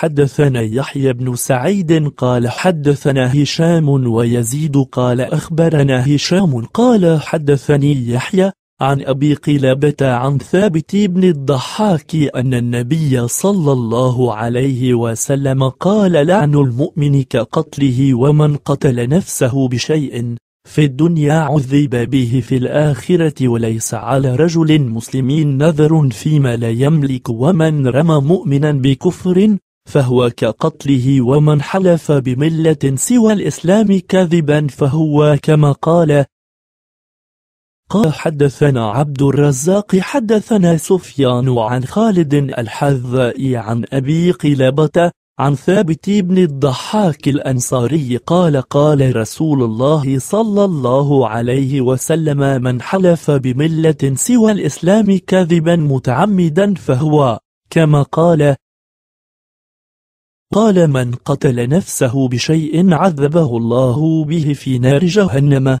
حدثنا يحيى بن سعيد قال حدثنا هشام ويزيد قال أخبرنا هشام قال حدثني يحيى عن أبي قلابة عن ثابت بن الضحاك أن النبي صلى الله عليه وسلم قال لعن المؤمن كقتله ومن قتل نفسه بشيء في الدنيا عذب به في الآخرة وليس على رجل مسلم نذر فيما لا يملك ومن رمى مؤمنا بكفر فهو كقتله ومن حلف بملة سوى الإسلام كذبا فهو كما قال قال حدثنا عبد الرزاق حدثنا سفيان عن خالد الحذائي عن أبي قلابة عن ثابت بن الضحاك الأنصاري قال قال رسول الله صلى الله عليه وسلم من حلف بملة سوى الإسلام كذبا متعمدا فهو كما قال قال من قتل نفسه بشيء عذبه الله به في نار جهنم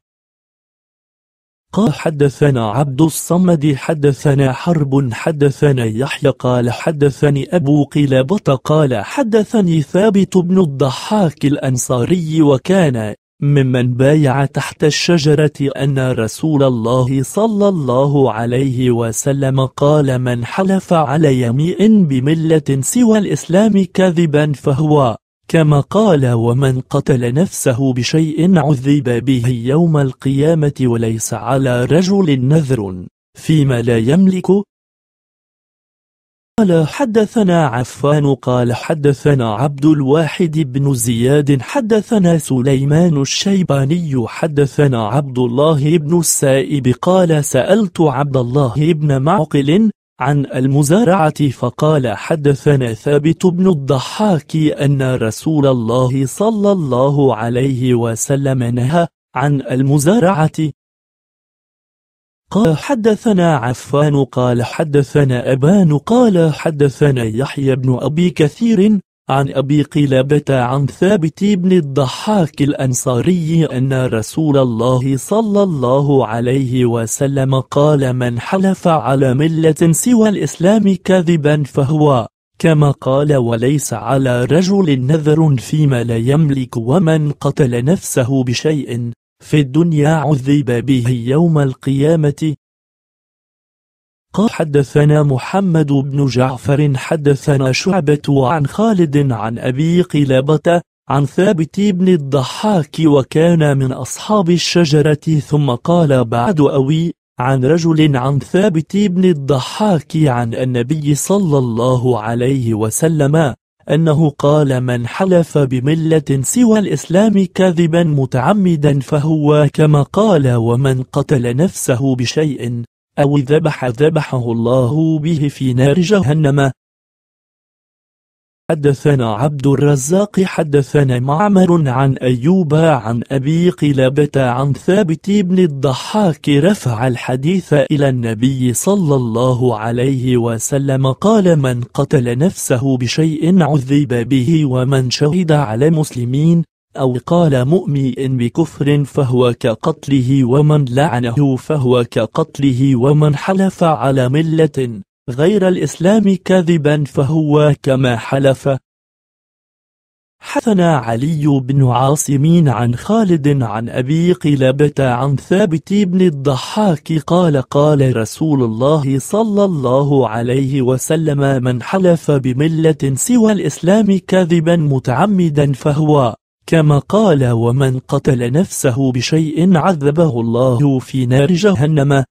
قال حدثنا عبد الصمد حدثنا حرب حدثنا يحيى قال حدثني أبو قلابة قال حدثني ثابت بن الضحاك الأنصاري وكان ممن بايع تحت الشجرة أن رسول الله صلى الله عليه وسلم قال من حلف على يمين بملة سوى الإسلام كذبا فهو كما قال ومن قتل نفسه بشيء عذب به يوم القيامة وليس على رجل نذر فيما لا يملك قال حدثنا عفان قال حدثنا عبد الواحد بن زياد حدثنا سليمان الشيباني حدثنا عبد الله بن السائب قال سألت عبد الله بن معقل عن المزارعة فقال حدثنا ثابت بن الضحاك أن رسول الله صلى الله عليه وسلم نهى عن المزارعة قال حدثنا عفان قال حدثنا أبان قال حدثنا يحيى بن أبي كثير عن أبي قلابة عن ثابت بن الضحاك الأنصاري أن رسول الله صلى الله عليه وسلم قال من حلف على ملة سوى الإسلام كذبا فهو كما قال وليس على رجل نذر فيما لا يملك ومن قتل نفسه بشيء في الدنيا عذب به يوم القيامة قال حدثنا محمد بن جعفر حدثنا شعبة عن خالد عن أبي قلابة عن ثابت بن الضحاك وكان من أصحاب الشجرة ثم قال بعد أوي عن رجل عن ثابت بن الضحاك عن النبي صلى الله عليه وسلم أنه قال من حلف بملة سوى الإسلام كاذبا متعمدا فهو كما قال ومن قتل نفسه بشيء أو ذبح ذبحه الله به في نار جهنم حدثنا عبد الرزاق حدثنا معمر عن أيوب عن أبي قلابة عن ثابت بن الضحاك رفع الحديث إلى النبي صلى الله عليه وسلم قال من قتل نفسه بشيء عذب به ومن شهد على مسلمين أو قال مؤمن بكفر فهو كقتله ومن لعنه فهو كقتله ومن حلف على ملة غير الإسلام كاذبا فهو كما حلف حثنا علي بن عاصم عن خالد عن أبي قلابة عن ثابت بن الضحاك قال قال رسول الله صلى الله عليه وسلم من حلف بملة سوى الإسلام كاذبا متعمدا فهو كما قال ومن قتل نفسه بشيء عذبه الله في نار جهنم